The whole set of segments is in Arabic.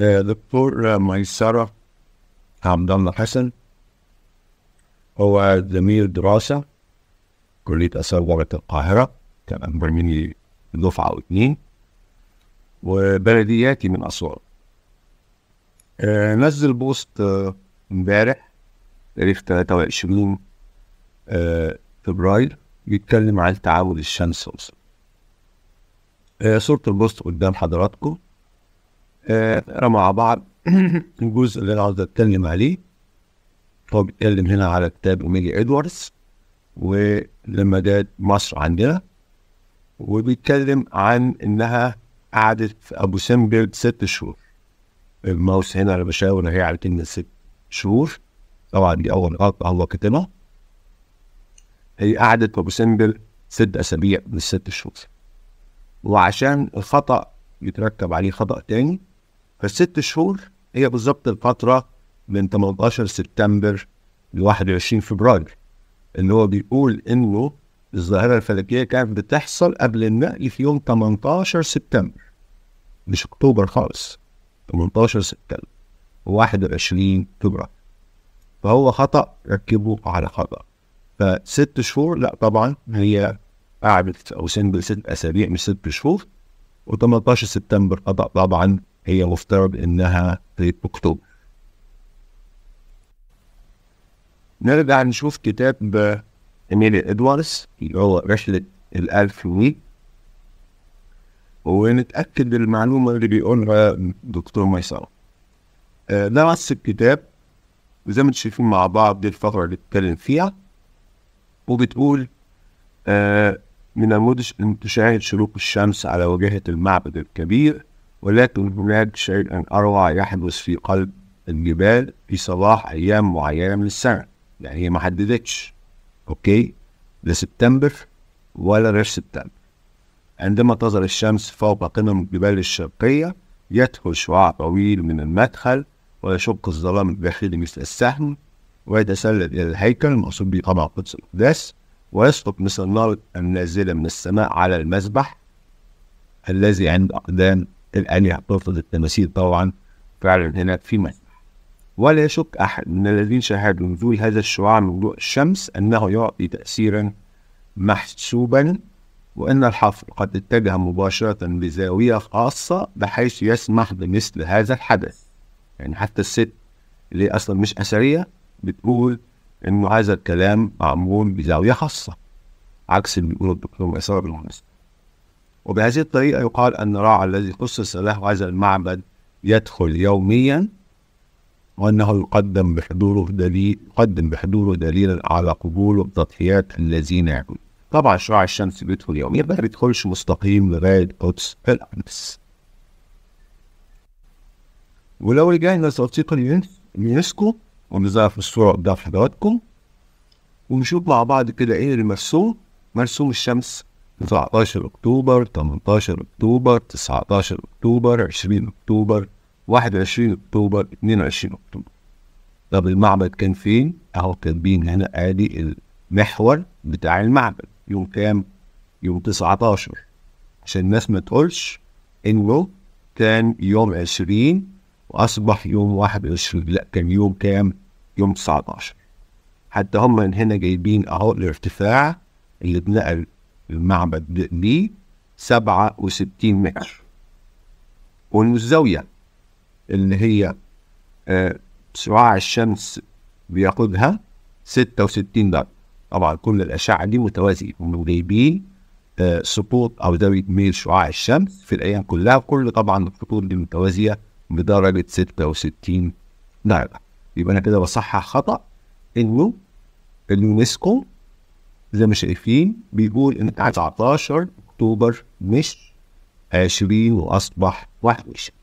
آه، دكتور ميسرة عبد الله حسن هو زميل دراسة كلية آثار جامعة القاهرة كان أكبر مني دفعة أو اتنين وبلدياتي من أسوان آه، نزل بوست آه، امبارح تاريخ 23 وعشرين فبراير بيتكلم عن تعامل الشمس والصوت صورة البوست قدام حضراتكم آه، نقرا مع بعض الجزء اللي انا عاوز اتكلم عليه هو بيتكلم هنا على كتاب اميلي ادواردز ولما جت مصر عندنا وبيتكلم عن انها قعدت في ابو سمبل ست شهور الماوس هنا على بشاور هي على كلمه ست شهور طبعا دي اول غلط هو كاتبها هي قعدت في ابو سمبل ست اسابيع من الست شهور وعشان الخطا يترتب عليه خطا تاني فالست شهور هي بالظبط الفترة من 18 سبتمبر ل 21 فبراير اللي هو بيقول إنه الظاهرة الفلكية كانت بتحصل قبل النقل في يوم 18 سبتمبر مش أكتوبر خالص 18 سبتمبر 21 فبراير فهو خطأ ركبه على خطأ فست شهور لا طبعا هي قعدت أو سنجل ست أسابيع مش ست شهور و18 سبتمبر خطأ طبعا هي مفترض انها تكتب نرجع نشوف كتاب إيميلي إدواردز اللي هو رحلة الألف ميل ونتأكد المعلومة اللي بيقولها دكتور ميسرة ده آه، نص الكتاب وزي ما انتم شايفين مع بعض دي الفقره اللي اتكلم فيها وبتقول آه من المدش أن تشاهد شروق الشمس على واجهة المعبد الكبير ولكن هناك شيء أروع يحدث في قلب الجبال في صباح أيام معينة من السنة يعني هي ما حددتش أوكي لا سبتمبر ولا غير سبتمبر عندما تظهر الشمس فوق قمم الجبال الشرقية يدخل شعاع طويل من المدخل ويشق الظلام الداخلي مثل السهم ويتسلل إلى الهيكل المقصود به طبعا قدس الأقداس ويسقط مثل النار النازلة من السماء على المسبح الذي عند أقدام الآن يحتفظ التماثيل طبعا فعلا هناك في مسح ولا يشك أحد من الذين شاهدوا نزول هذا الشعاع من ضوء الشمس أنه يعطي تأثيرا محسوبا وأن الحفر قد اتجه مباشرة بزاوية خاصة بحيث يسمح بمثل هذا الحدث يعني حتى الست اللي أصلا مش أثرية بتقول إنه هذا الكلام معمول بزاوية خاصة عكس اللي بيقوله الدكتور مسار بالمناسبة وبهذه الطريقة يقال أن راعى الذي خصص له هذا المعبد يدخل يوميا وأنه يقدم بحضوره دليل يقدم بحضوره دليلا على قبول التضحيات الذين يعملون طبعا شعاع الشمس بيدخل يوميا ما بيدخلش مستقيم لغاية قدس الأنس ولو رجعنا لتوثيق اليونسكو ونظام في الصورة قدام حضراتكم ونشوف مع بعض كده ايه المرسوم مرسوم الشمس 19 أكتوبر 18 أكتوبر 19 أكتوبر 20 أكتوبر 21 أكتوبر 22 أكتوبر طب المعبد كان فين؟ أهو كاتبين هنا آدي المحور بتاع المعبد يوم كام؟ يوم 19 عشان الناس ما تقولش إنه كان يوم 20 وأصبح يوم 21 لا كان يوم كام؟ يوم 19 حتى هم من هنا جايبين أهو الارتفاع اللي اتنقل المعبد دي 67 متر والزاوية اللي هي شعاع آه، الشمس بياخدها 66 درجة طبعا كل الأشعة دي متوازية هم جايبين آه، سقوط أو زاوية ميل شعاع الشمس في الأيام كلها كل طبعا الخطوط دي متوازية بدرجة 66 درجة يبقى أنا كده بصحح خطأ إنه اليونسكو زي ما شايفين بيقول ان 19 اكتوبر مش 20 واصبح 21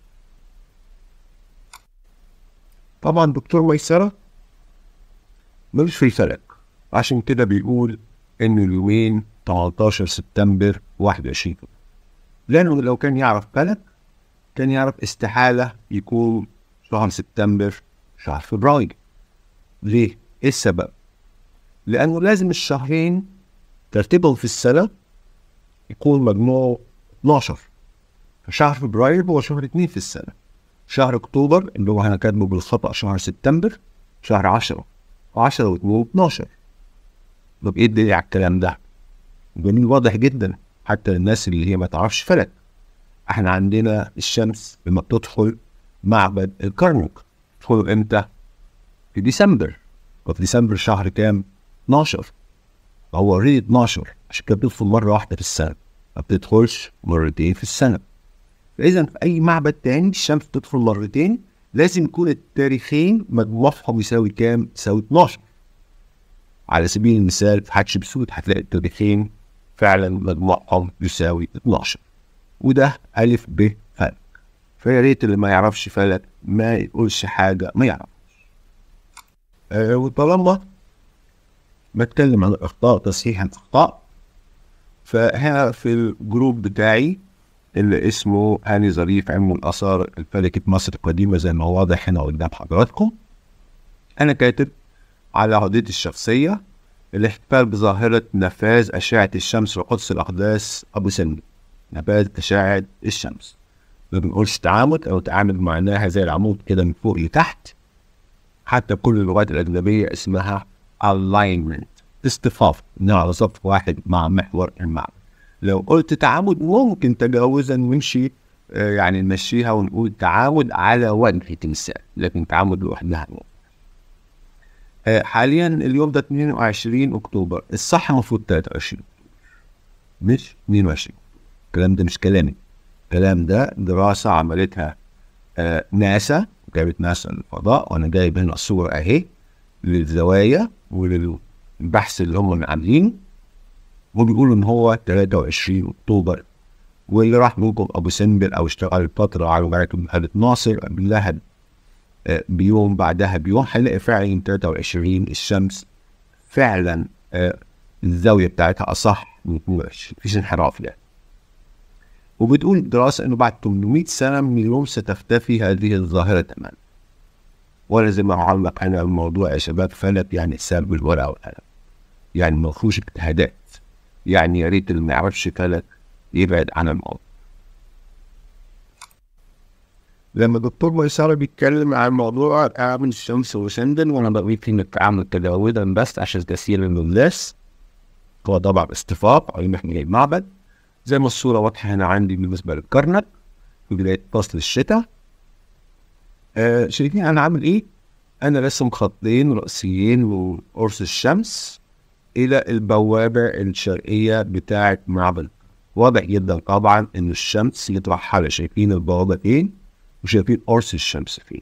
طبعا دكتور ميسرة ملوش في الفرق عشان كده بيقول ان اليومين 18 سبتمبر 21 لانه لو كان يعرف فلك كان يعرف استحالة يكون شهر سبتمبر شهر فبراير ليه؟ ايه السبب؟ لانه لازم الشهرين ترتيبهم في السنه يكون مجموعه 12 شهر فبراير هو شهر 2 في السنه شهر اكتوبر اللي هو احنا كاتبه بالخطا شهر سبتمبر شهر 10 10 و 12 طب ايه الدليل على الكلام ده؟ جميل واضح جدا حتى للناس اللي هي ما تعرفش فلك احنا عندنا الشمس لما بتدخل معبد الكرنك تدخله امتى؟ في ديسمبر وفي ديسمبر شهر كام؟ 12 هو اوريدي 12 عشان كده بيدخل مره واحده في السنه ما بتدخلش مرتين في السنه فاذا في اي معبد تاني الشمس بتدخل مرتين لازم يكون التاريخين مجموعهم يساوي كام؟ يساوي 12 على سبيل المثال في حتشبسوت هتلاقي التاريخين فعلا مجموعهم يساوي 12 وده ألف ب فلك فيا ريت اللي ما يعرفش فلك ما يقولش حاجة ما يعرفش أه وطالما بتكلم عن الاخطاء تصحيح الاخطاء فهنا في الجروب بتاعي اللي اسمه هاني ظريف علم الاثار في مصر القديمه زي ما واضح هنا قدام حضراتكم انا كاتب على عهدتي الشخصيه الاحتفال بظاهرة نفاذ أشعة الشمس وقدس الأحداث أبو سن نفاذ أشعة الشمس ما بنقولش تعامد أو تعامل معناها زي العمود كده من فوق لتحت حتى كل اللغات الأجنبية اسمها alignment اصطفاف نعرف صف واحد مع محور المعنى لو قلت تعامد ممكن تجاوزا ونمشي آه، يعني نمشيها ونقول تعامد على وجه تمثال لكن تعامد لوحدها آه، حاليا اليوم ده 22 اكتوبر الصح المفروض 23 مش 22 الكلام ده مش كلامي الكلام ده دراسة عملتها آه، ناسا جابت ناسا للفضاء وانا جايب هنا الصوره اهي للزوايا وللبحث اللي هم عاملينه وبيقولوا ان هو 23 اكتوبر واللي راح منكم ابو سنبل او اشتغل فتره على ولايه مهنه ناصر قبلها بيوم بعدها بيوم هنلاقي فعلا 23 الشمس فعلا آه، الزاويه بتاعتها اصح من 22 مفيش انحراف ده يعني. وبتقول الدراسه انه بعد 800 سنه من اليوم ستختفي هذه الظاهره تماما ولا زي ما اعمق انا بموضوع يا شباب فلت يعني السلب الورقه والقلم يعني ما فيهوش اجتهادات يعني يا ريت اللي ما يعرفش فلت يبعد عن الموضوع لما دكتور ميسرة بيتكلم عن موضوع أعمل الشمس وسندن وأنا بقيت إن أعمل تجاوزا بس عشان من الناس هو طبعا استفاق علم إحنا المعبد زي ما الصورة واضحة هنا عندي بالنسبة للكرنك في بداية فصل الشتاء آه، شايفين انا عامل ايه؟ انا رسم خطين راسيين وقرص الشمس الى البوابه الشرقيه بتاعه معبد واضح جدا طبعا ان الشمس متوحله شايفين البوابه فين وشايفين قرص الشمس فين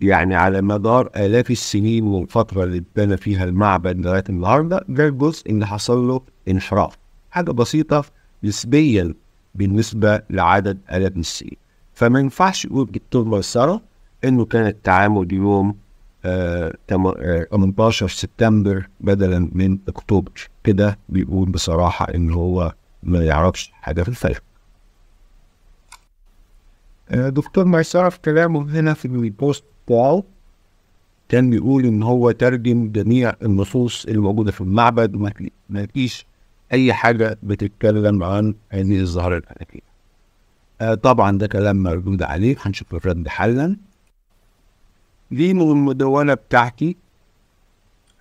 يعني على مدار آلاف السنين والفترة اللي اتبنى فيها المعبد لغاية النهاردة ده الجزء اللي حصل له انحراف حاجة بسيطة نسبيا بالنسبة لعدد آلاف السنين فما ينفعش يقول دكتور ميسره انه كان التعامل يوم آه 18 آه، سبتمبر بدلا من اكتوبر كده بيقول بصراحه ان هو ما يعرفش حاجه في الفرق آه دكتور ميسره في كلامه هنا في البوست بتاعه كان بيقول ان هو ترجم جميع النصوص الموجوده في المعبد وما فيش اي حاجه بتتكلم عن هذه الظهر الفلكيه آه طبعا ده كلام مردود عليه هنشوف الرد حالا دي المدونة بتاعتي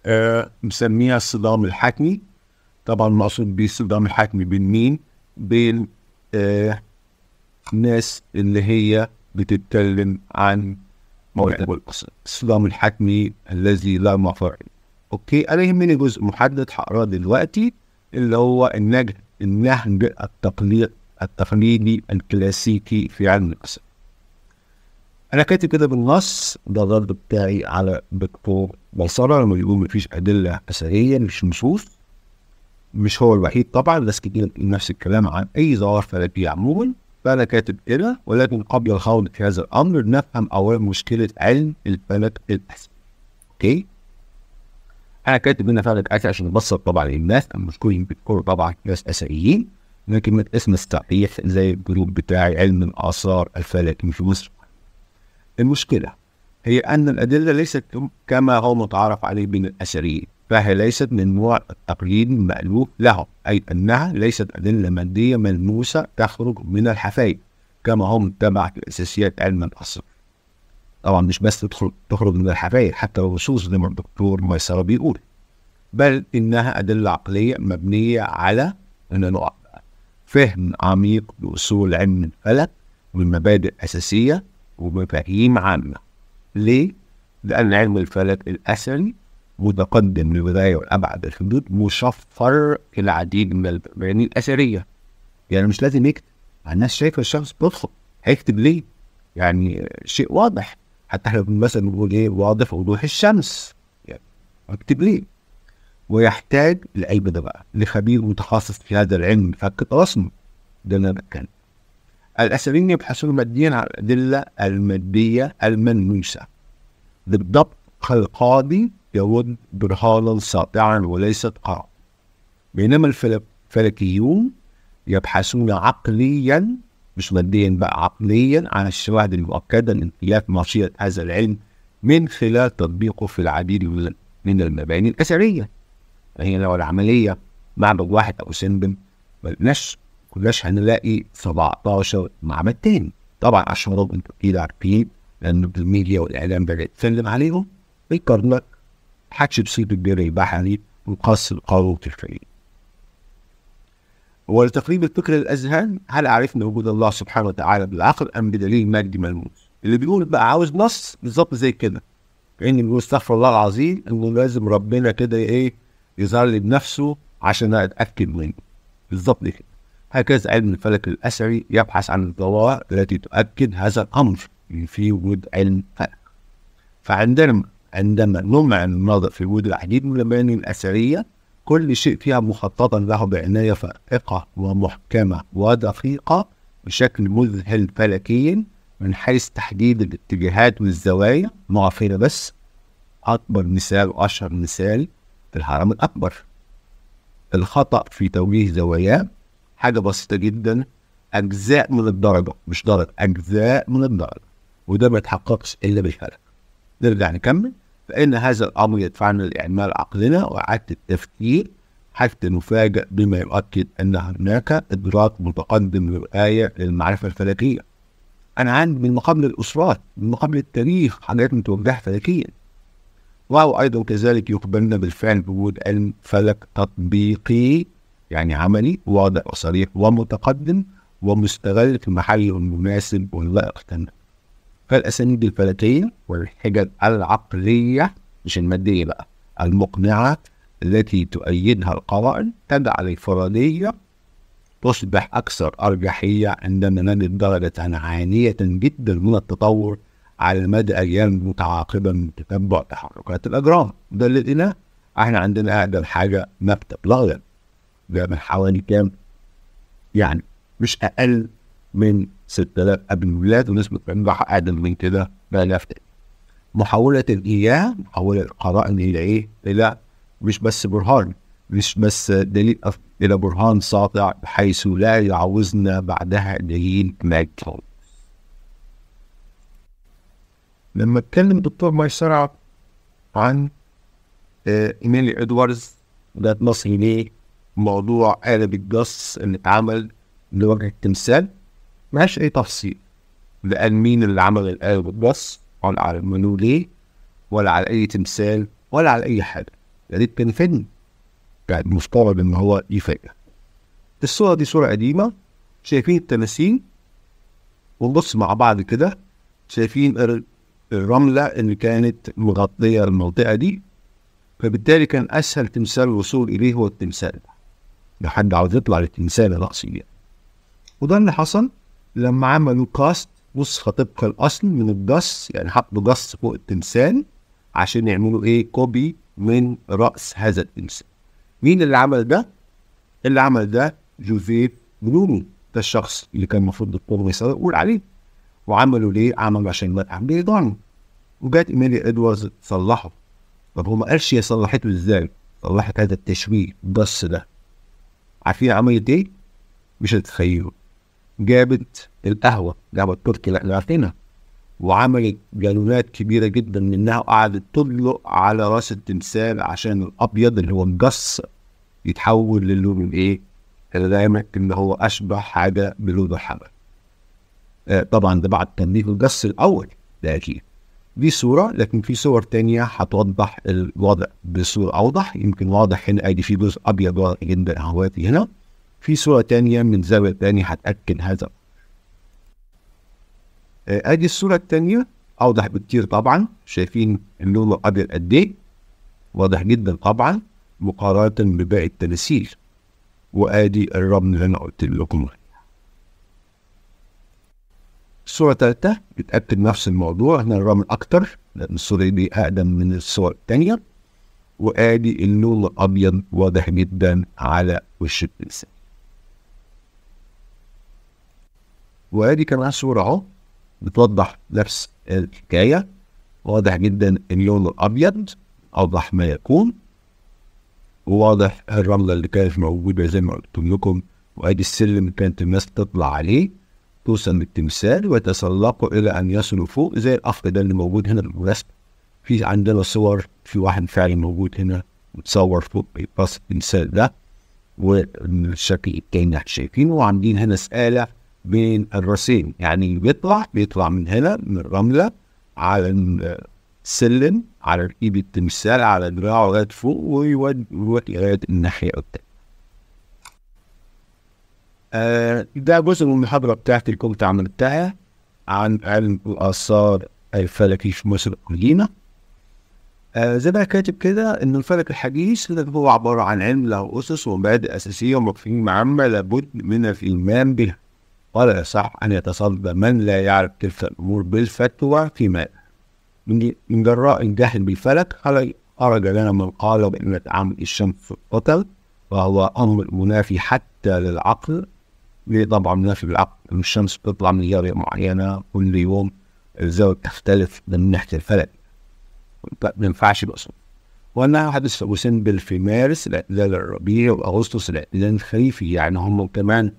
آه مسميها الصدام الحتمي طبعا المقصود بيه الصدام الحتمي بين مين؟ بين آه الناس اللي هي بتتكلم عن موضوع الصدام الحتمي الذي لا مفر اوكي انا يهمني جزء محدد هقراه دلوقتي اللي هو النهج النهج التقليد التقليدي الكلاسيكي في علم الأسد أنا كاتب كده بالنص ده الرد بتاعي على دكتور بلصرة لما بيقول مفيش أدلة أثرية مش نصوص مش هو الوحيد طبعا ناس كتير بتقول نفس الكلام عن أي ظواهر فلكي عموما فأنا كاتب كده ولكن قبل الخوض في هذا الأمر نفهم أولا مشكلة علم الفلك الأثري أوكي أنا كاتب هنا فلك أثري عشان نبسط طبعا للناس المشكورين بالكور طبعا ناس أثريين من اسم الصحيح زي الجروب بتاعي علم الآثار الفلك مش مصر المشكلة هي أن الأدلة ليست كما هو متعارف عليه بين الأثريين فهي ليست من نوع التقليد المألوف لهم أي أنها ليست أدلة مادية ملموسة تخرج من الحفاية كما هو متبع في أساسيات علم الآثار طبعا مش بس تدخل تخرج من الحفاية حتى الرصوص زي ما الدكتور ميسرة بيقول بل إنها أدلة عقلية مبنية على أن نوع فهم عميق لأصول علم الفلك والمبادئ أساسية ومفاهيم عامة ليه؟ لأن علم الفلك الأثري متقدم للغاية والأبعد الحدود مشفر العديد من المباني الأثرية يعني مش لازم يكتب الناس شايفة الشخص بيطلب هيكتب ليه؟ يعني شيء واضح حتى احنا مثلا بنقول ايه واضح وضوح الشمس يعني اكتب ليه؟ ويحتاج العلم ده بقى لخبير متخصص في هذا العلم فك الرسم ده اللي انا بتكلم الأسرين يبحثون ماديا عن الأدلة المادية الملموسة بالضبط كالقاضي يرد برهانا ساطعا وليست قرار بينما الفلكيون يبحثون عقليا مش ماديا بقى عقليا عن الشواهد المؤكدة لامتلاك مصير هذا العلم من خلال تطبيقه في العديد من المباني الأثرية هي لو العمليه معبد واحد او سنبل ملناش كناش هنلاقي 17 معبد تاني طبعا اشهرهم انتوا اكيد عارفين لان الميديا والاعلام بدات تسلم عليهم بيقارنك حتشبسوت الجري البحري وقصر القارو الفيل ولتقريب الفكر للأذهان هل عرفنا وجود الله سبحانه وتعالى بالعقل ام بدليل مادي ملموس؟ اللي بيقول بقى عاوز نص بالظبط زي كده كان بيقول استغفر الله العظيم انه لازم ربنا كده ايه يظهر لي بنفسه عشان أتأكد منه بالظبط كده هكذا علم الفلك الأثري يبحث عن الظواهر التي تؤكد هذا الأمر في وجود علم فلك فعندما عندما نمعن النظر في وجود العديد من المباني الأثرية كل شيء فيها مخططا له بعناية فائقة ومحكمة ودقيقة بشكل مذهل فلكيا من حيث تحديد الاتجاهات والزوايا نقف هنا بس أكبر مثال وأشهر مثال الحرام الأكبر الخطأ في توجيه زواياه حاجة بسيطة جدا أجزاء من الدرجة مش درجة أجزاء من الدرجة وده ما يتحققش إلا بالفلك نرجع نكمل فإن هذا الأمر يدفعنا لإعمال عقلنا وإعادة التفكير حتى نفاجأ بما يؤكد أن هناك إدراك متقدم للغاية للمعرفة الفلكية. أنا عندي من مقابل الأسرات، من مقابل التاريخ حاجات متوجهة فلكيا. وهو ايضا كذلك يخبرنا بالفعل بوجود علم فلك تطبيقي يعني عملي واضح وصريح ومتقدم ومستغل في محله المناسب واللائق تماما. فالأسانيد الفلكية والحجج العقلية مش المادية بقى المقنعة التي تؤيدها القرائن تجعل الفردية تصبح أكثر أرجحية عندما نجد درجة عانيه جدا من التطور على مدى اجيال متعاقبه من تتبع تحركات الاجرام ده اللي لقيناه احنا عندنا اقدم حاجه مكتب لغن ده من حوالي كام يعني مش اقل من 6000 قبل الميلاد ونسبه النجاح اقدم من كده بالاف محاوله الاياه محاوله القرائن الى ايه؟ الى مش بس برهان مش بس دليل الى برهان ساطع بحيث لا يعوزنا بعدها دليل مجهول لما اتكلم الدكتور سرعة عن آه، ايميلي ادواردز ده مصري ليه موضوع قالب الجص اللي اتعمل لوجه التمثال ملهاش اي تفصيل لان مين اللي عمل القالب الجص ولا على منو ليه ولا على اي تمثال ولا على اي حاجه يا ريت كان فيلم كان مفترض ان هو يفاجئ الصوره دي صوره قديمه شايفين التماثيل ونبص مع بعض كده شايفين الرمله اللي كانت مغطية المنطقة دي فبالتالي كان أسهل تمثال الوصول إليه هو التمثال لو حد عاوز يطلع للتمثال الرأسي يعني. وده اللي حصل لما عملوا كاست نسخة طبق الأصل من الجص يعني حطوا جص فوق التمثال عشان يعملوا إيه كوبي من رأس هذا التمثال مين اللي عمل ده؟ اللي عمل ده جوزيف بلومي ده الشخص اللي كان المفروض الدكتور ميسر يقول عليه وعملوا ليه؟ عملوا عشان المتحف بيضان وجات ايميلي ادواردز تصلحه طب هو ما قالش هي صلحته ازاي صلحت هذا التشويه بس ده عارفين عملت ايه؟ مش هتتخيلوا جابت القهوه قهوه التركي اللي احنا عارفينها وعملت جالونات كبيره جدا منها وقعدت تطلق على راس التمثال عشان الابيض اللي هو مقص يتحول للون الايه؟ اللي دايما ان هو اشبه حاجه بلون الحمل. آه طبعا ده بعد تنظيف القص الاول ده اكيد. دي صورة لكن في صور تانية هتوضح الوضع بصورة أوضح يمكن واضح هنا أدي في جزء أبيض واضح جدا هواتي هنا في صورة تانية من زاوية تانية هتأكد هذا آه، أدي الصورة التانية أوضح بكتير طبعا شايفين اللون الأبيض قد إيه واضح جدا طبعا مقارنة بباقي التماثيل وأدي الرمل اللي أنا قلت لكم صوره تالتة بتأكد نفس الموضوع هنا الرمل أكتر لأن الصورة دي أقدم من الصور الثانية وآدي اللون الأبيض واضح جدا على وش الإنسان. وآدي كمان صورة أهو بتوضح نفس الحكاية واضح جدا اللون الأبيض أوضح ما يكون وواضح الرملة اللي كانت موجودة زي ما قلت لكم وآدي السلم اللي كانت الناس تطلع عليه توصل للتمثال ويتسلقوا الى ان يصلوا فوق زي الاخ ده اللي موجود هنا بالمناسبه في عندنا صور في واحد فعلا موجود هنا متصور فوق بيباص التمثال ده والشكل التاني احنا شايفينه وعاملين هنا سقاله بين الراسين يعني بيطلع بيطلع من هنا من الرمله على السلم على ركيب التمثال على دراعه لغايه فوق ويودي لغايه الناحيه التانيه آه ده جزء من المحاضره بتاعتي اللي كنت عملتها عن علم الاثار الفلكي في مصر القديمه آه زي ما كاتب كده ان الفلك الحديث هو عباره عن علم له اسس ومبادئ اساسيه ومفاهيم عامه لابد من الايمان بها ولا يصح ان يتصدى من لا يعرف تلك الامور بالفتوى فيما من جراء الجهل بالفلك على خرج لنا من قال بان تعامل الشمس قتل وهو امر منافي حتى للعقل طبعا نافي بالعقل الشمس بتطلع من جارية معينة كل يوم الزاوية تختلف من ناحية الفلك ما ينفعش بأصول وأنا حدث وسنبل في مارس الاعتدال الربيع وأغسطس الاعتدال الخريفي يعني هم كمان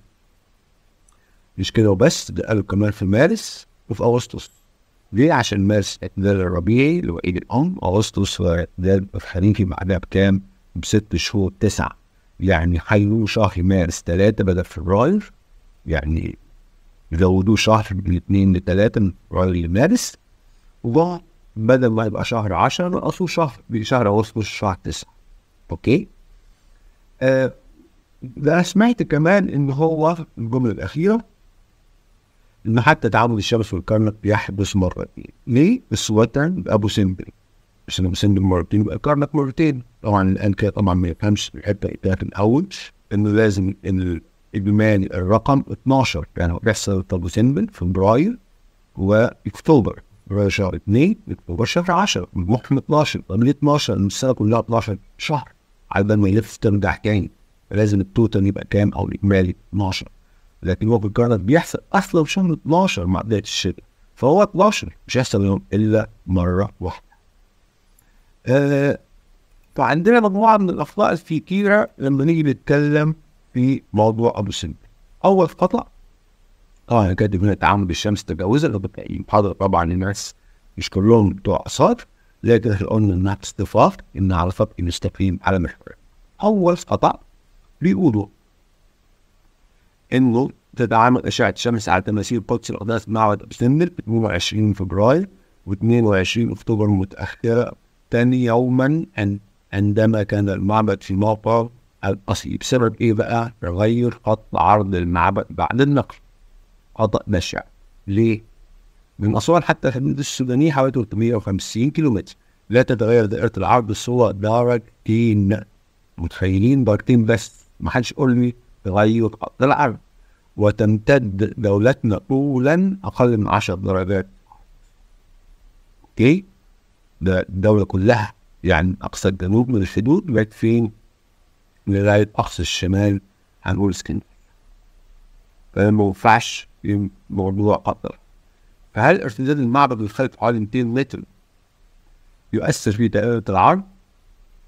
مش كده وبس قالوا كمان في مارس وفي أغسطس ليه عشان مارس الاعتدال الربيعي اللي هو عيد الأم أغسطس الاعتدال الخريفي بعدها بكام؟ بست شهور تسعة يعني خلوه شهر مارس ثلاثة بدل فبراير يعني زودوه شهر من اثنين لثلاثة من فبراير لمارس وبعد بدل ما يبقى شهر 10 نقصوه شهر شهر اغسطس شهر 9 اوكي آه سمعت كمان ان هو الجمله الاخيره ان حتى تعامل الشمس والكرنك بيحبس مرتين ليه؟ السواتان ابو سمبل بس انا بسلم مرتين يبقى كارنك مرتين طبعا الان كده طبعا ما يفهمش الحته بتاعت الاول انه لازم ان الاجمالي الرقم 12 يعني بيحصل طب تابوسنبل فبراير واكتوبر فبراير شهر 2 اكتوبر شهر 10 ممكن 12 طب ليه 12 السنه كلها 12 شهر على ما يلف ترجع تاني فلازم التوتال يبقى كام او الاجمالي 12 لكن هو في الكارنك بيحصل اصلا في شهر 12 مع بدايه الشتاء فهو 12 مش هيحصل منهم الا مره واحده آه، فعندنا مجموعه من الاخطاء الكتيره لما نيجي نتكلم في موضوع ابو سمبل. اول خطا طبعا كاتب هنا التعامل بالشمس تجاوزها لو محاضره طبعا الناس مش كلهم بتوع أصاد لكن احنا قلنا انها اصطفاف ان على فرق استقيم على محور. اول خطا بيقولوا انه تتعامل اشعه الشمس على تماثيل قدس الاقداس معبد ابو سمبل 22 فبراير و22 اكتوبر متاخره الثاني يوما عندما كان المعبد في موقع الأصلي بسبب إيه بقى؟ تغير خط عرض المعبد بعد النقل خطأ بشع ليه؟ من أسوان حتى الحدود السودانية حوالي 350 كيلومتر لا تتغير دائرة العرض سوى درجتين متخيلين درجتين بس ما حدش يقول لي تغير خط العرض وتمتد دولتنا طولا أقل من 10 درجات أوكي؟ الدوله كلها يعني اقصى الجنوب من الحدود لغايه فين؟ لغايه اقصى الشمال هنقول اسكندريه. فما ينفعش موضوع قطر. فهل ارتداد المعبد الخارج حوالي 200 متر يؤثر في دائرة العرض؟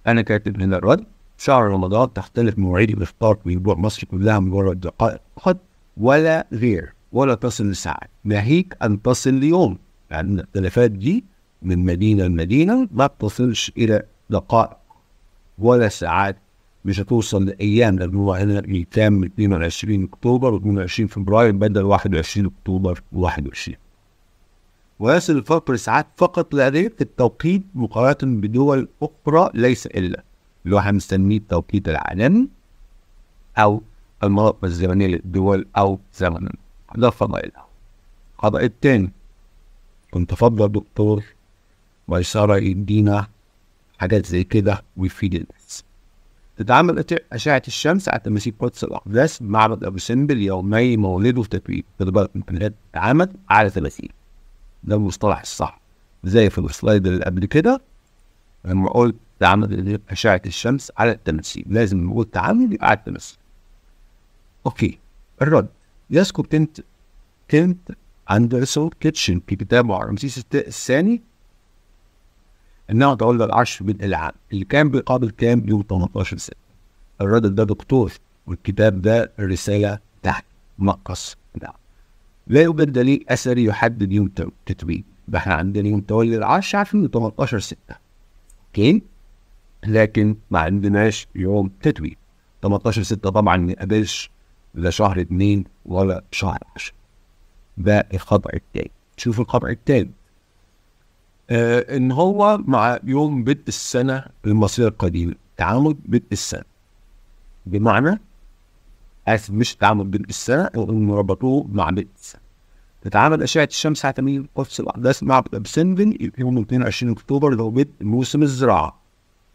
أنا كاتب هنا الرد شهر رمضان تختلف مواعيد الإفطار في جوع مصر كلها مجرد دقائق فقط ولا غير ولا تصل لساعات ناهيك أن تصل ليوم يعني الاختلافات دي من مدينة لمدينة ما بتصلش إلى دقائق ولا ساعات مش هتوصل لأيام لأن هو هنا يتم 22 أكتوبر و 22 فبراير بدل 21 أكتوبر و 21 ويصل الفرق ساعات فقط لغاية التوقيت مقارنة بدول أخرى ليس إلا اللي هو احنا مستنيه التوقيت العالمي أو المناطق الزمنية للدول أو زمنا ده الفضاء الأول الفضاء الثاني كنت أفضل دكتور ميسرة يدينا حاجات زي كده ويفيد الناس. تتعمل أشعة الشمس على تماثيل قدس الأقداس معبد أبو سمبل يومي مولده وتكوينه، خد بالك البلاد اتعمل على تماثيل. ده المصطلح الصح. زي في السلايد اللي قبل كده لما قلت تعمل أشعة الشمس على التماثيل، لازم نقول تعمل يبقى على التماثيل. أوكي الرد يذكر كنت كنت أندرسون كيتشن في كتابه رمسيس الثاني انها تولى العرش العام اللي كان بيقابل كام يوم 18 سنه الراجل ده دكتور والكتاب ده الرساله تحت مقص نعم لا يوجد دليل اثري يحدد يوم تتويج ده احنا عندنا يوم تولي العرش عارفين 18 6 اوكي لكن ما عندناش يوم تتويج 18 6 طبعا ما يقابلش لا شهر 2 ولا شهر 10 ده الخطا التاني شوف الخطا التاني آه، ان هو مع يوم بدء السنه المصريه القديمه تعامد بدء السنه بمعنى اسف مش تعامد بدء السنه انهم ربطوه مع بدء السنه تتعامل اشعه الشمس على تمييز القدس الاحداث مع بسنفن يوم 22 اكتوبر اللي هو بدء موسم الزراعه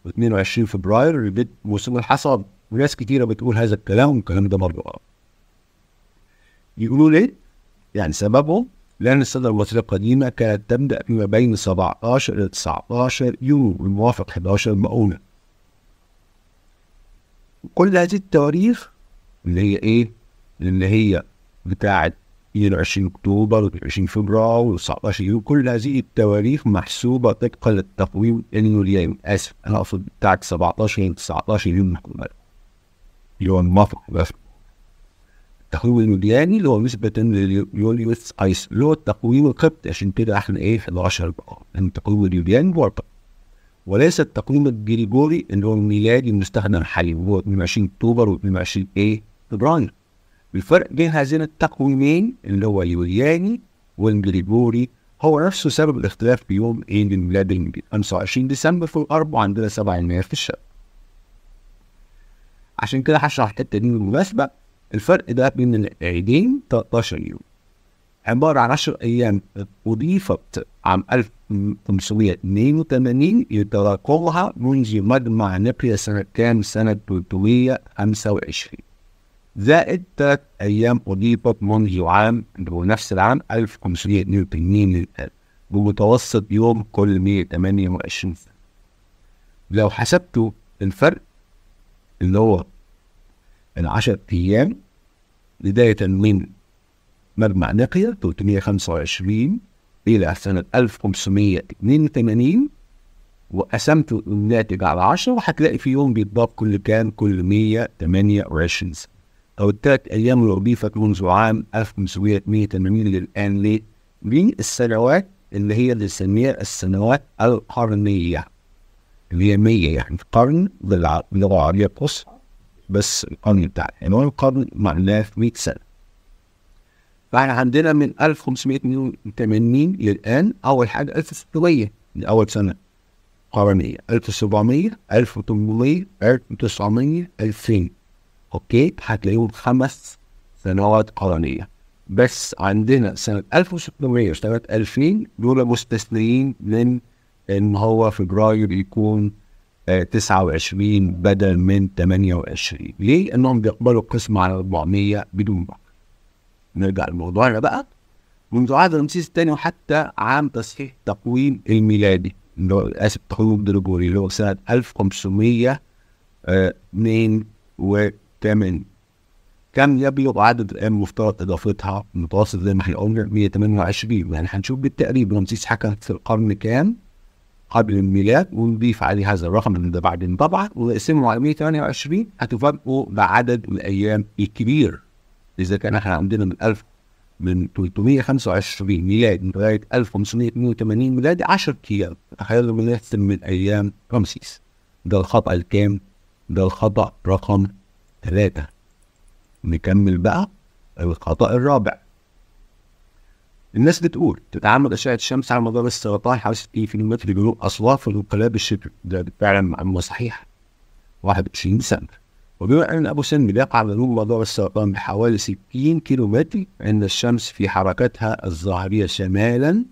و22 فبراير بدء موسم الحصاد وناس كتيره بتقول هذا الكلام والكلام ده برضه يقولوا ليه؟ يعني سببهم لأن السنة المصرية القديمة كانت تبدأ فيما بين 17 إلى 19 يورو الموافق 11 مؤونة. كل هذه التواريخ اللي هي إيه؟ اللي هي بتاعة 22 أكتوبر و20 فبراير و19 يورو كل هذه التواريخ محسوبة طبقا للتقويم النورياني آسف أنا أقصد بتاعة 17 إلى 19 يوم اللي هو الموافق 11 التقويم المجاني اللي هو نسبة لليوليوس ايس اللي هو التقويم القبطي عشان كده احنا ايه 11 بقى التقويم اليولياني بوربا وليس التقويم الجريجوري اللي هو الميلادي المستخدم حاليا هو 22 اكتوبر و 22 ايه فبراير الفرق بين هذين التقويمين اللي هو اليولياني والجريجوري هو نفسه سبب الاختلاف في يوم ايه للميلاد الميلادي 25 ديسمبر في الغرب وعندنا 7 يناير في الشرق عشان كده هشرح الحته دي بالمناسبه الفرق ده بين العيدين 13 يوم عبارة عن 10 أيام أضيفت عام 1582 يتراكمها منذ مجمع نابليا سنة كام سنة 325 زائد ثلاث أيام أضيفت منذ عام نفس العام 1582 للآن بمتوسط يوم كل 128 سنة لو حسبتوا الفرق اللي هو العشر أيام بداية من مجمع نقية 325 إلى سنة 1582 وقسمت الناتج على 10 وهتلاقي في يوم بيتضاف كل كام كل 128 سنة أو الثلاث أيام اللي أضيفت منذ عام 1582 للآن ليه؟ دي السنوات اللي هي اللي بنسميها السنوات القرنية اللي هي 100 يعني في قرن باللغة العربية القصوى بس القرن بتاعنا يعني هو القرن معناه 100 سنه فاحنا عندنا من 1580 للان اول حاجه 1600 دي اول سنه قرنيه 1700 1800 1900 2000 اوكي هتلاقيهم خمس سنوات قرنيه بس عندنا سنه 1600 سنه 2000 دول مستثنيين من ان هو فبراير يكون 29 آه، بدل من 28 ليه؟ انهم بيقبلوا القسمة على 400 بدون بحث نرجع لموضوعنا بقى منذ عهد رمسيس الثاني وحتى عام تصحيح التقويم الميلادي اللي هو اسف التقويم الدرجوري اللي هو سنة 1582 آه، كم يبلغ عدد الأيام المفترض إضافتها متوسط زي ما احنا قلنا 128 يعني هنشوف بالتقريب رمسيس حكم في القرن كام قبل الميلاد ونضيف عليه هذا الرقم ده بعدين طبعا ونقسمه على 128 هتفاجئوا بعدد الايام الكبير اذا كان احنا عندنا من 1000 من 325 ميلاد لغايه 1582 ميلادي 10 ايام تخيلوا بنحسب من ايام رمسيس ده الخطا الكام؟ ده الخطا رقم ثلاثة نكمل بقى الخطا الرابع الناس بتقول تتعمد اشعه الشمس على مدار السرطان حوالي 60% متر جنوب اسوان في الانقلاب الشتوي ده فعلا معلومه صحيحه 21 سنه وبما ان ابو سمبل يقع على جنوب مدار السرطان بحوالي 60 متر عند الشمس في حركتها الظاهريه شمالا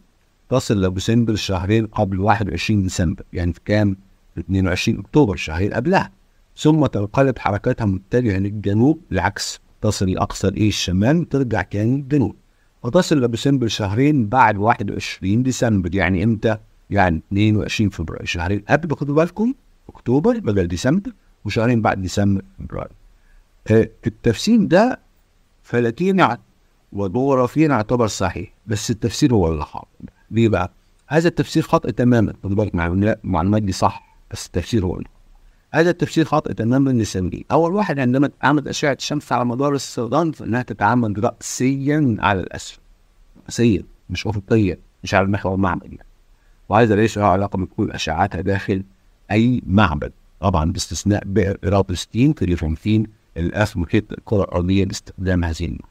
تصل لابو سمبل شهرين قبل 21 ديسمبر يعني في كام؟ 22 اكتوبر شهرين قبلها ثم تنقلب حركتها متجهه للجنوب العكس تصل لاقصى الايه الشمال وترجع كان الجنوب فتصل لبسمبر شهرين بعد 21 ديسمبر يعني امتى؟ يعني 22 فبراير شهرين قبل خدوا بالكم اكتوبر بدل ديسمبر وشهرين بعد ديسمبر فبراير آه التفسير ده فلاتين وجغرافيا يعتبر صحيح بس التفسير هو اللي خاطئ ليه بقى؟ هذا التفسير خطأ تماما خد بالك يعني معلومات دي صح بس التفسير هو اللي هذا التفسير خاطئ تماما للسمجين اول واحد عندما تتعامد اشعه الشمس على مدار الصدان فانها تتعامل راسيا على الاسفل راسيا مش افقيا مش على المحور يعني. وهذا ليس له علاقه بكل اشعتها داخل اي معبد طبعا باستثناء بئر ايرابستين في ليفونتين الاف محيط الكره الارضيه باستخدام هذه المعبد.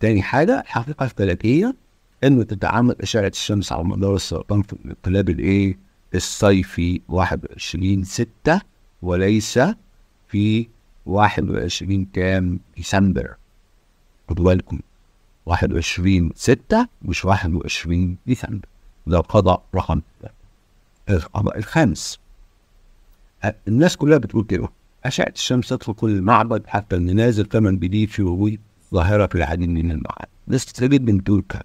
تاني حاجه الحقيقه الفلكيه انه تتعامل اشعه الشمس على مدار السرطان في انقلاب الايه؟ الصيفي 21 6 وليس في 21 كام ديسمبر خدوا بالكم 21 6 مش 21 ديسمبر ده القضاء رقم القضاء الخامس الناس كلها بتقول كده أشعة الشمس تدخل كل المعبد حتى النازل تمن بديه في وجود ظاهرة في العديد من المعابد الناس كتير جدا بتقول كده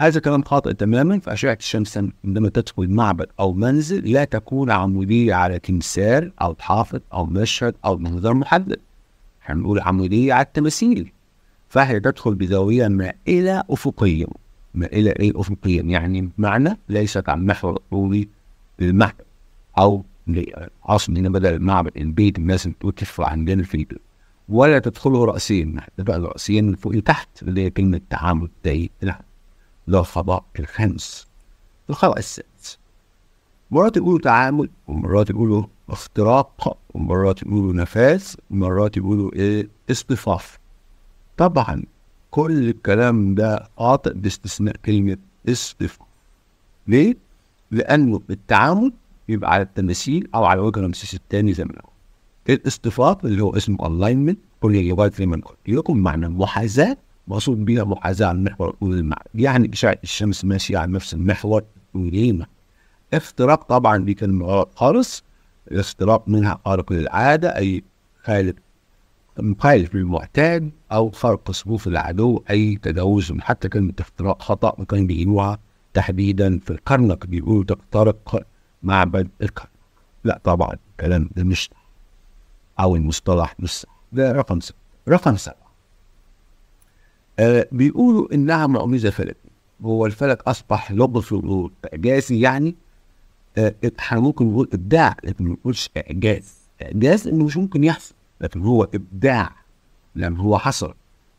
هذا كلام خاطئ تماما فأشعة الشمس عندما تدخل معبد أو منزل لا تكون عمودية على تمثال أو حافظ أو مشهد أو منظر محدد هنقول عمودية على التماثيل فهي تدخل بزاوية مائلة أفقيا مائلة إيه أفقيا يعني معنى ليست عن محور طولي للمعبد أو أصلا هنا بدل المعبد البيت الناس بتقول عندنا في ولا تدخله رأسيا تبقى بقى رأسيا من فوق لتحت اللي هي كلمة تعامل تاني للفضاء الخامس الخطأ السادس مرات يقولوا تعامل ومرات يقولوا اختراق ومرات يقولوا نفاذ ومرات يقولوا ايه اصطفاف طبعا كل الكلام ده خاطئ باستثناء كلمة اصطفاف ليه؟ لأنه التعامل يبقى على التماثيل أو على وجه رمسيس الثاني زي ما الاصطفاف اللي هو اسمه الاينمنت كل اللي ما قلت لكم معنى محاذاة مقصود بها محاذاة على المحور الأول يعني إشعة الشمس ماشية على نفس المحور وليمة اختراق طبعا دي كلمة غلط خالص الاختراق منها خارق للعادة أي خالف مخالف للمعتاد أو فرق صفوف العدو أي تجاوز حتى كلمة اختراق خطأ وكان بيجيبوها تحديدا في الكرنك بيقولوا تخترق معبد الكرنك لا طبعا الكلام ده مش أو المصطلح مش ده رقم ستة رقم سبعة آه، بيقولوا انها معجزه فلك هو الفلك اصبح لغز اعجازي يعني آه، احنا ممكن نقول ابداع لكن ما نقولش اعجاز اعجاز انه مش ممكن يحصل لكن هو ابداع لما هو حصل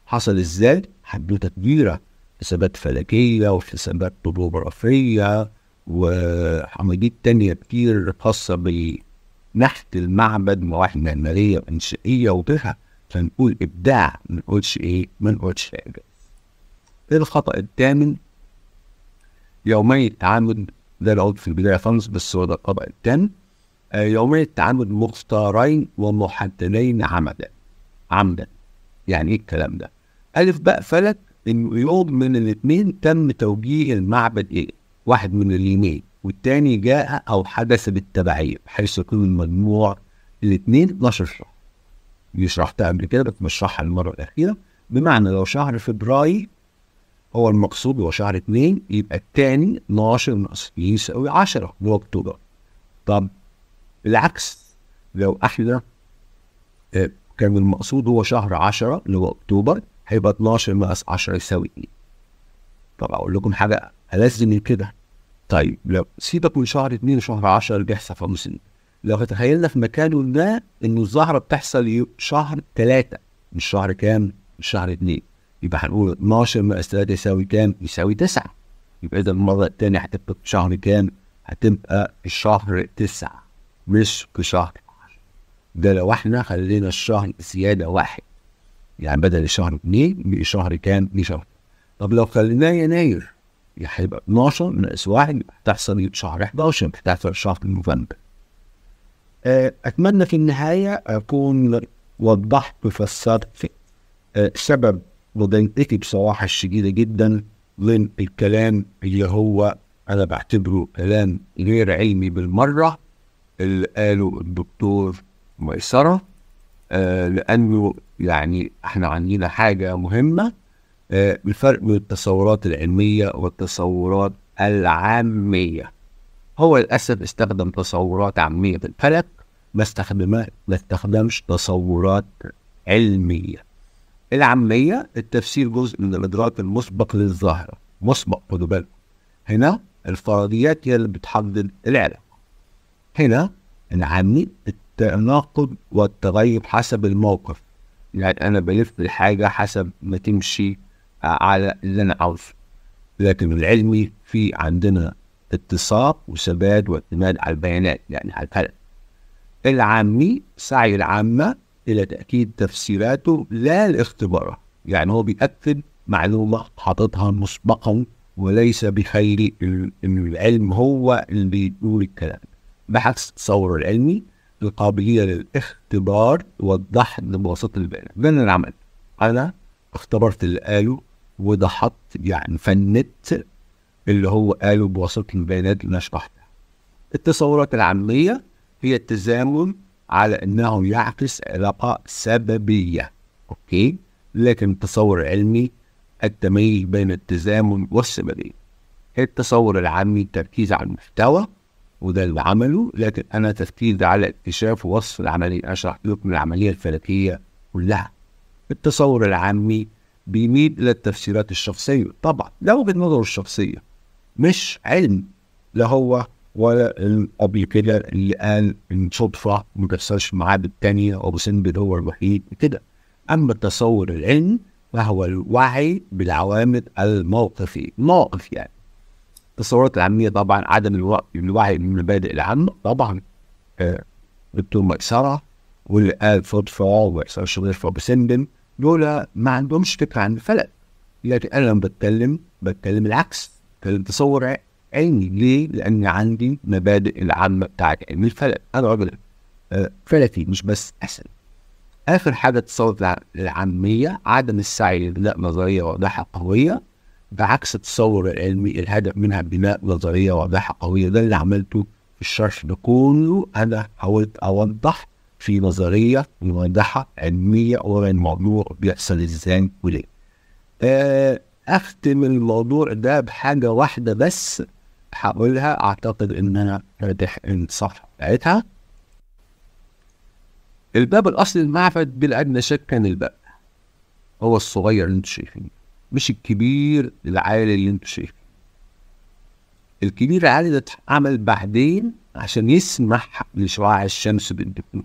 حصل ازاي؟ حدوته كبيره حسابات فلكيه وحسابات طبوغرافيه وعمليات تانية كتير خاصه بنحت المعبد مواحد معماريه وانشائيه وغيرها فنقول ابداع ما نقولش ايه ما نقولش اعجاز الخطا الثامن يومي التعامد ده العود في البدايه خالص بس هو ده الخطا الثامن آه، يومي التعامد مختارين ومحددين عمدا عمدا يعني ايه الكلام ده الف بقى فلك ان يوم من الاثنين تم توجيه المعبد ايه واحد من اليمين والتاني جاء او حدث بالتبعيه بحيث يكون المجموع الاثنين 12 شهر دي شرحتها قبل كده بس بشرحها المره الاخيره بمعنى لو شهر فبراير هو المقصود هو شهر اثنين يبقى الثاني 12 ناقص يساوي 10 اللي هو اكتوبر طب العكس لو احنا آه، كان المقصود هو شهر 10 اللي هو اكتوبر هيبقى 12 ناقص 10 يساوي ايه؟ طب اقول لكم حاجه ألذ من كده طيب لو سيبك من شهر 2 وشهر 10 اللي بيحصل في موسم لو تخيلنا في مكانه ده ان الزهره بتحصل شهر ثلاثه مش شهر كام؟ مش شهر اثنين يبقى هنقول 12 ناقص 3 يساوي كام؟ يساوي 9 يبقى اذا المره الثانيه هتبقى في شهر كام؟ هتبقى في شهر 9 مش في شهر 10 ده لو احنا خلينا الشهر زياده واحد يعني بدل الشهر 2 يبقى شهر كام؟ بقي شهر طب لو خليناه يناير يعني هيبقى 12 ناقص 1 هتحصل شهر 11 هتحصل شهر نوفمبر آه، أتمنى في النهاية أكون وضحت وفسرت آه، سبب مضايقتي بصراحة الشديدة جدا للكلام اللي هو أنا بعتبره كلام غير علمي بالمرة اللي قاله الدكتور ميسرة آه، لأنه يعني إحنا عندنا حاجة مهمة آه بالفرق بين التصورات العلمية والتصورات العامية هو للاسف استخدم تصورات عاميه في الفلك ما استخدمها ما استخدمش تصورات علميه العاميه التفسير جزء من الادراك المسبق للظاهره مسبق خدوا بالكم هنا الفرضيات هي اللي بتحدد العلم هنا العامي التناقض والتغيب حسب الموقف يعني انا بلف الحاجه حسب ما تمشي على اللي انا عاوزه لكن العلمي في عندنا اتساق وثبات واعتماد على البيانات يعني على الحل العامي سعي العامة إلى تأكيد تفسيراته لا الاختبارات يعني هو بيأكد معلومة حاططها مسبقا وليس بخير إن العلم هو اللي بيقول الكلام بحث التصور العلمي القابلية للاختبار والدحض بواسطة البيانات ده اللي أنا عملته أنا اختبرت اللي قاله وضحت يعني فنت اللي هو قاله بواسطة البيانات اللي شرحتها. التصورات العملية هي التزامن على أنه يعكس علاقة سببية أوكي لكن التصور العلمي التمييز بين التزامن والسببية التصور العامي التركيز على المحتوى وده اللي عمله لكن أنا تركيز على اكتشاف وصف العملية أنا شرحت لكم العملية الفلكية كلها التصور العامي بيميل إلى التفسيرات الشخصية طبعا ده وجهة نظره الشخصية مش علم لا هو ولا قبل كده اللي قال ان صدفه ما بيحصلش معاه بالثانيه ابو سنبل هو الوحيد كده اما التصور العلم فهو الوعي بالعوامل الموقفي موقف يعني التصورات العامية طبعا عدم الوعي بالمبادئ العامة طبعا آه، دكتور ميسرة واللي قال صدفة وما شغل غير بسندم دول ما عندهمش فكرة عن الفلك لكن أنا لما بتكلم بتكلم العكس فالتصور علمي ليه؟ لان عندي مبادئ العامه بتاعت علم يعني الفلك انا راجل آه، فلكي مش بس احسن اخر حاجه تصور العاميه عدم السعي لبناء نظريه واضحه قويه بعكس التصور العلمي الهدف منها بناء نظريه واضحه قويه ده اللي عملته في الشرح ده كله انا حاولت اوضح في نظريه واضحه علميه ورا الموضوع بيحصل ازاي وليه. آه اختم الموضوع ده بحاجه واحده بس هقولها اعتقد ان انا فاتح الصفحه بتاعتها الباب الاصلي للمعبد بلا ادنى شك كان الباب هو الصغير اللي انتوا شايفينه مش الكبير العالي اللي انتوا شايفينه الكبير العالي ده اتعمل بعدين عشان يسمح لشعاع الشمس بالدفن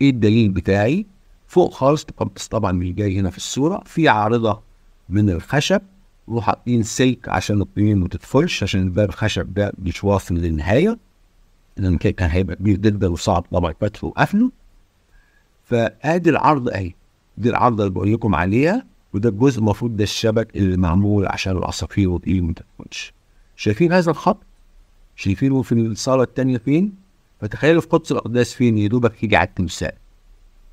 ايه الدليل بتاعي فوق خالص طبعا مش جاي هنا في الصوره في عارضه من الخشب وحاطين سلك عشان الطين ما تدخلش عشان الباب الخشب ده مش واصل للنهايه لان كان هيبقى كبير جدا وصعب طبعا فتحه وقفله فادي العرض اهي دي العرضه اللي بقول لكم عليها وده الجزء المفروض ده الشبك اللي معمول عشان العصافير والايه ما تدخلش شايفين هذا الخط شايفينه في الصاله الثانيه فين فتخيلوا في قدس الاقداس فين يا دوبك يجي على التمثال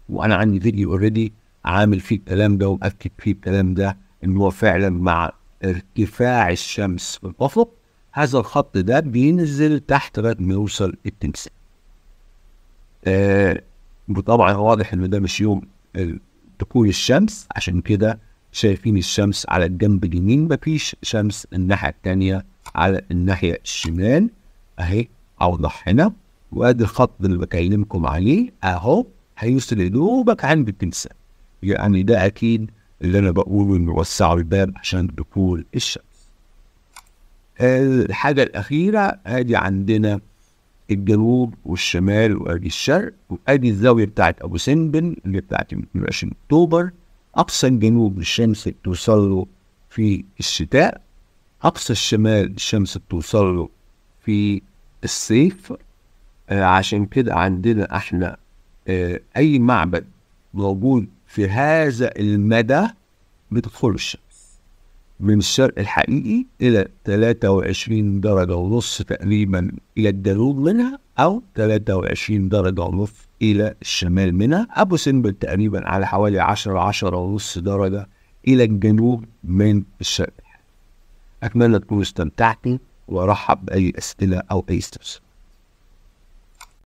وانا عندي فيديو اوريدي عامل فيه الكلام ده ومأكد فيه الكلام ده ان هو فعلا مع ارتفاع الشمس في الافق هذا الخط ده بينزل تحت لغايه ما يوصل التمثال. آه وطبعا واضح ان ده مش يوم دخول الشمس عشان كده شايفين الشمس على الجنب اليمين مفيش شمس الناحيه الثانيه على الناحيه الشمال اهي اوضح هنا وادي الخط اللي بكلمكم عليه اهو هيوصل يدوبك عند التمثال يعني ده اكيد اللي انا بقوله انه وسعوا الباب عشان دخول الشمس. الحاجه الاخيره ادي عندنا الجنوب والشمال وادي الشرق وادي الزاويه بتاعت ابو سنبن اللي بتاعت 22 اكتوبر اقصى الجنوب الشمس بتوصل له في الشتاء اقصى الشمال الشمس بتوصل له في الصيف آه، عشان كده عندنا احنا آه، اي معبد موجود في هذا المدى بتدخل الشمس من الشرق الحقيقي إلى 23 درجة ونص تقريبا إلى الجنوب منها أو 23 درجة ونص إلى الشمال منها أبو سنبل تقريبا على حوالي 10 10 ونص درجة إلى الجنوب من الشرق أتمنى تكونوا استمتعتوا وأرحب بأي أسئلة أو أي استفسار